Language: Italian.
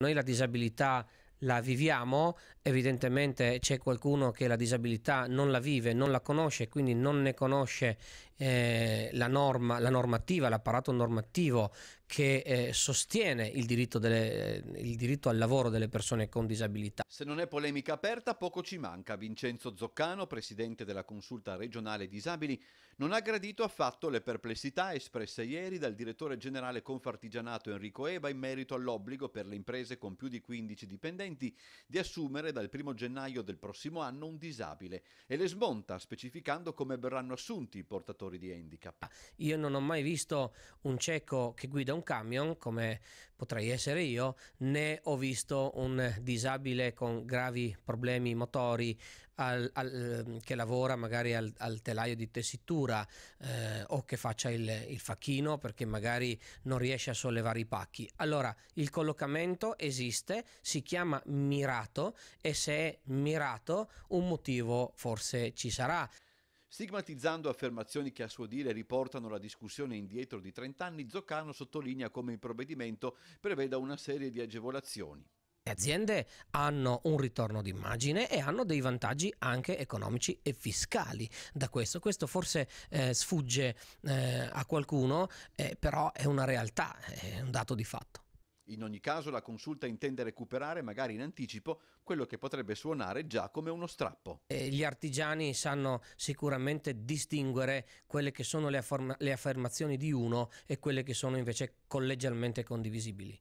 Noi la disabilità la viviamo, evidentemente c'è qualcuno che la disabilità non la vive, non la conosce, quindi non ne conosce eh, la, norma, la normativa, l'apparato normativo che eh, sostiene il diritto, delle, eh, il diritto, al lavoro delle persone con disabilità. Se non è polemica aperta, poco ci manca. Vincenzo Zoccano, presidente della consulta regionale disabili, non ha gradito affatto le perplessità espresse ieri dal direttore generale Confartigianato Enrico Eva in merito all'obbligo per le imprese con più di 15 dipendenti di assumere dal 1 gennaio del prossimo anno un disabile e le smonta specificando come verranno assunti i portatori portatori di handicap. Ah, io non ho mai visto un cieco che guida un camion, come potrei essere io, né ho visto un disabile con gravi problemi motori al, al, ehm, che lavora magari al, al telaio di tessitura eh, o che faccia il, il facchino perché magari non riesce a sollevare i pacchi. Allora, il collocamento esiste, si chiama mirato e se è mirato un motivo forse ci sarà. Stigmatizzando affermazioni che a suo dire riportano la discussione indietro di 30 anni, Zoccano sottolinea come il provvedimento preveda una serie di agevolazioni. Le aziende hanno un ritorno d'immagine e hanno dei vantaggi anche economici e fiscali da questo. Questo forse eh, sfugge eh, a qualcuno, eh, però è una realtà, è un dato di fatto. In ogni caso la consulta intende recuperare magari in anticipo quello che potrebbe suonare già come uno strappo. E gli artigiani sanno sicuramente distinguere quelle che sono le, afferma le affermazioni di uno e quelle che sono invece collegialmente condivisibili.